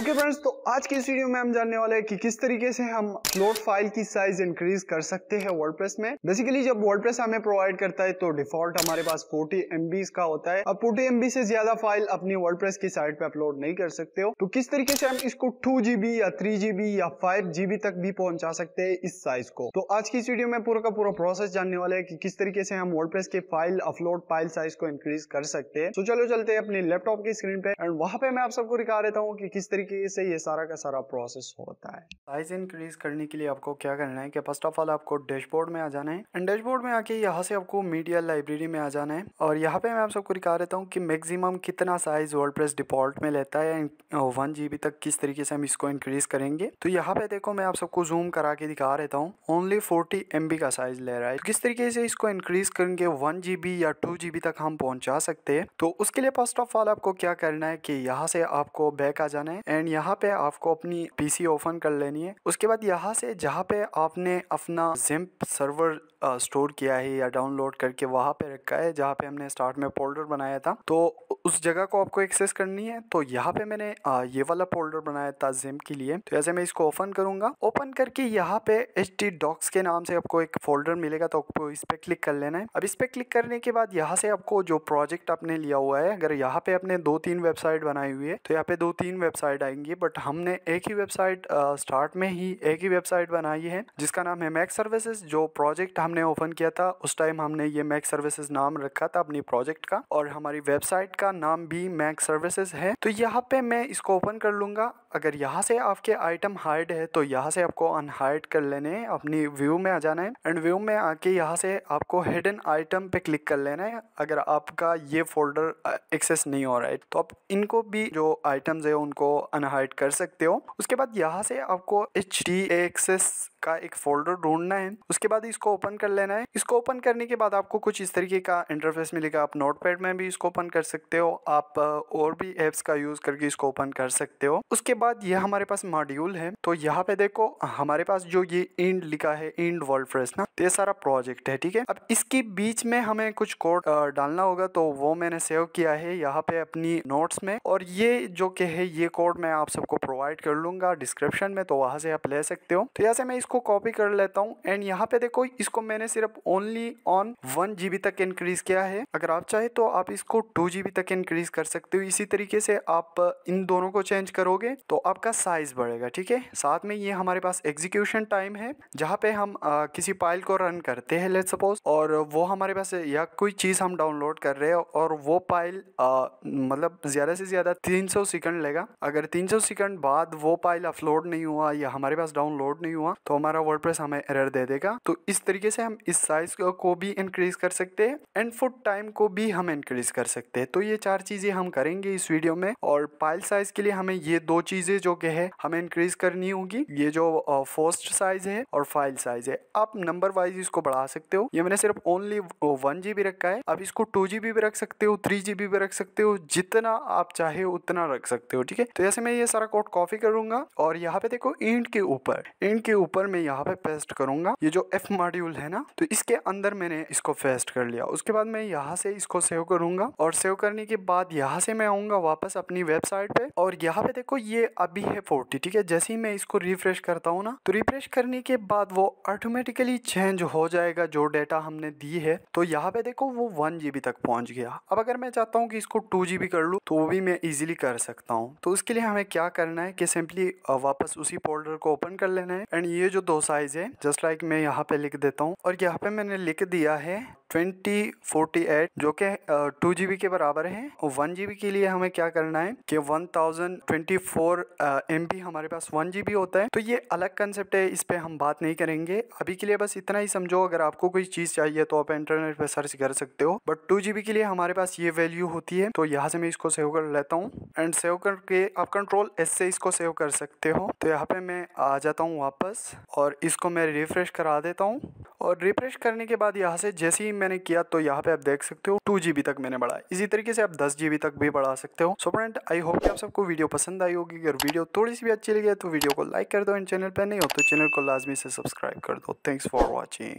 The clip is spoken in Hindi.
ओके okay फ्रेंड्स तो आज की इस वीडियो में हम जानने वाले हैं कि किस तरीके से हम फ्लोर फाइल की साइज इंक्रीज कर सकते हैं वर्डप्रेस में बेसिकली जब वर्डप्रेस हमें प्रोवाइड करता है तो डिफॉल्ट हमारे पास 40 एम का होता है अब 40 एम से ज्यादा फाइल अपनी वर्डप्रेस की साइट पे अपलोड नहीं कर सकते हो तो किस तरीके से हम इसको टू या थ्री या फाइव तक भी पहुंचा सकते हैं इस साइज को तो आज की इस वीडियो में पूरा का पूरा प्रोसेस जानने वाले है की कि किस तरीके से हम वर्डप्रेस के फाइल अपलोड फाइल साइज को इंक्रीज कर सकते हैं तो चलो चलते हैं अपने लैपटॉप की स्क्रीन पे एंड वहां पे मैं आप सबको दिखा रहता हूँ की कि किस तरीके तरीके से ये सारा का सारा प्रोसेस होता है साइज इंक्रीज करने के लिए आपको क्या करना है कि फर्स्ट ऑफ ऑल आपको डैशबोर्ड में आ जाना है एंड डैशबोर्ड में आके यहाँ से आपको मीडिया लाइब्रेरी में आ जाना है और यहाँ पे मैं आप सबको दिखा देता हूँ कि मैक्सिमम कितना साइज वर्ल्ड प्रेस डिफॉल्ट में लेता है वन जी तक किस तरीके से हम इसको इंक्रीज करेंगे तो यहाँ पे देखो मैं आप सबको जूम करा के दिखा रहता हूँ ओनली फोर्टी एम का साइज ले रहा है तो किस तरीके से इसको इंक्रीज करेंगे वन या टू तक हम पहुँचा सकते हैं तो उसके लिए फर्स्ट ऑफ ऑल आपको क्या करना है कि यहाँ से आपको बैक आ जाना है एंड यहाँ पे आपको अपनी पीसी ओपन कर लेनी है उसके बाद यहाँ से जहाँ पे आपने अपना जिम्प सर्वर स्टोर किया है या डाउनलोड करके वहाँ पे रखा है जहाँ पे हमने स्टार्ट में फोल्डर बनाया था तो उस जगह को आपको एक्सेस करनी है तो यहाँ पे मैंने आ, ये वाला फोल्डर बनाया था जिम के लिए तो ऐसे मैं इसको ओपन करूँगा ओपन करके यहाँ पे एच डी डॉक्स के नाम से आपको एक फोल्डर मिलेगा तो आपको इस पर क्लिक कर लेना है अब इस पर क्लिक करने के बाद यहाँ से आपको जो प्रोजेक्ट आपने लिया हुआ है अगर यहाँ पे आपने दो तीन वेबसाइट बनाई हुई है तो यहाँ पे दो तीन वेबसाइट वेबसाइट आएंगी बट हमने एक ही वेबसाइट स्टार्ट में ही एक ही वेबसाइट बनाई है जिसका नाम है मैक सर्विसेज जो प्रोजेक्ट हमने ओपन किया था उस टाइम हमने ये मैक सर्विसेज नाम रखा था अपनी प्रोजेक्ट का और हमारी वेबसाइट का नाम भी मैक सर्विसेज है तो यहाँ पे मैं इसको ओपन कर लूंगा अगर यहाँ से आपके आइटम हाइड है तो यहाँ से आपको अनहाइड कर लेने हैं अपनी व्यू में आ जाना है एंड व्यू में आके यहाँ से आपको हिडन आइटम पे क्लिक कर लेना है अगर आपका ये फोल्डर एक्सेस नहीं हो रहा है तो आप इनको भी जो आइटम्स है उनको अनहाइड कर सकते हो उसके बाद यहाँ से आपको एच डी एक्सेस का एक फोल्डर ढूंढना है उसके बाद इसको ओपन कर लेना है इसको ओपन करने के बाद आपको कुछ इस तरीके का इंटरफेस मिलेगा आप नोटपैड में भी इसको ओपन कर सकते हो आप और भी एप्स का यूज़ करके इसको ओपन कर सकते हो उसके बाद ये हमारे पास मॉड्यूल है तो यहाँ पे देखो हमारे पास जो ये इंड लिखा है इंड वर्ल्ड फ्रेश ना ये सारा प्रोजेक्ट है ठीक है अब इसके बीच में हमें कुछ कोड डालना होगा तो वो मैंने सेव किया है यहाँ पे अपनी नोट्स में और ये जो के है ये कोड मैं आप सबको प्रोवाइड कर लूंगा डिस्क्रिप्शन में तो वहां से आप ले सकते हो तो यहाँ से मैं इसको कॉपी कर लेता हूँ एंड यहाँ पे देखो इसको मैंने सिर्फ ओनली ऑन वन जीबी तक इंक्रीज किया है अगर आप चाहे तो आप इसको टू जीबी तक इंक्रीज कर सकते हो इसी तरीके से आप इन दोनों को चेंज करोगे तो आपका साइज़ बढ़ेगा ठीक है साथ में ये हमारे पास एग्जीक्यूशन टाइम है जहाँ पे हम आ, किसी फाइल को रन करते हैं लेट सपोज और वो हमारे पास या कोई चीज़ हम डाउनलोड कर रहे हैं और वो फाइल मतलब ज़्यादा से ज़्यादा 300 सेकंड लेगा अगर 300 सेकंड बाद वो फाइल अपलोड नहीं हुआ या हमारे पास डाउनलोड नहीं हुआ तो हमारा वर्ड हमें एरर दे देगा तो इस तरीके से हम इस साइज को भी इंक्रीज कर सकते हैं एंड फुट टाइम को भी हम इंक्रीज कर सकते हैं तो ये चार चीज़ें हम करेंगे इस वीडियो में और फाइल साइज के लिए हमें ये दो चीज़ चीज़ें जो के है हमें इंक्रीज करनी होगी ये जो फर्स्ट साइज है और फाइल साइज है आप नंबर वाइज इसको बढ़ा सकते हो ये मैंने सिर्फ ओनली वन जी रखा है आप इसको टू जी भी रख सकते हो थ्री जी भी रख सकते हो जितना आप चाहे उतना रख सकते हो ठीक है तो जैसे मैं ये सारा कोड कॉपी करूंगा और यहाँ पे देखो इंट के ऊपर इंट के ऊपर मैं यहाँ पे पेस्ट करूंगा ये जो एफ मॉड्यूल है ना तो इसके अंदर मैंने इसको पेस्ट कर लिया उसके बाद मैं यहाँ से इसको सेव करूंगा और सेव करने के बाद यहाँ से मैं आऊंगा वापस अपनी वेबसाइट पे और यहाँ पे देखो ये अभी है फोर्टी ठीक है जैसे ही मैं इसको रिफ्रेश करता हूँ ना तो रिफ्रेश करने के बाद वो ऑटोमेटिकली चेंज हो जाएगा जो डेटा हमने दी है तो यहाँ पे देखो वो वन जी तक पहुँच गया अब अगर मैं चाहता हूँ कि इसको टू जी कर लूँ तो वो भी मैं ईजिली कर सकता हूँ तो उसके लिए हमें क्या करना है कि सिंपली वापस उसी पोल्डर को ओपन कर लेना है एंड ये जो दो साइज है जस्ट लाइक मैं यहाँ पे लिख देता हूँ और यहाँ पे मैंने लिख दिया है ट्वेंटी फोर्टी एट जो कि टू जी बी के बराबर है वन जी बी के लिए हमें क्या करना है कि one thousand twenty four M B हमारे पास वन जी बी होता है तो ये अलग कंसेप्ट है इस पर हम बात नहीं करेंगे अभी के लिए बस इतना ही समझो अगर आपको कोई चीज़ चाहिए तो आप इंटरनेट पर सर्च कर सकते हो बट टू जी बी के लिए हमारे पास ये वैल्यू होती है तो यहाँ से मैं इसको सेव कर लेता हूँ एंड सेव करके आप कंट्रोल एस से इसको सेव कर सकते हो तो यहाँ पे मैं आ जाता हूँ वापस और इसको मैं रिफ्रेश करा देता हूँ और रिफ्रेश करने के बाद यहाँ से जैसे ही मैंने किया तो यहाँ पे आप देख सकते हो टू जीबी तक मैंने बढ़ाया इसी तरीके से आप दस जीबी तक भी बढ़ा सकते हो सो फ्रेंड आई होप कि आप सबको वीडियो पसंद आई होगी अगर वीडियो थोड़ी सी भी अच्छी लगी है तो वीडियो को लाइक कर दो एंड चैनल पर नहीं हो तो चैनल को लाजमी से सब्सक्राइब कर दो थैंक्स फॉर वॉचिंग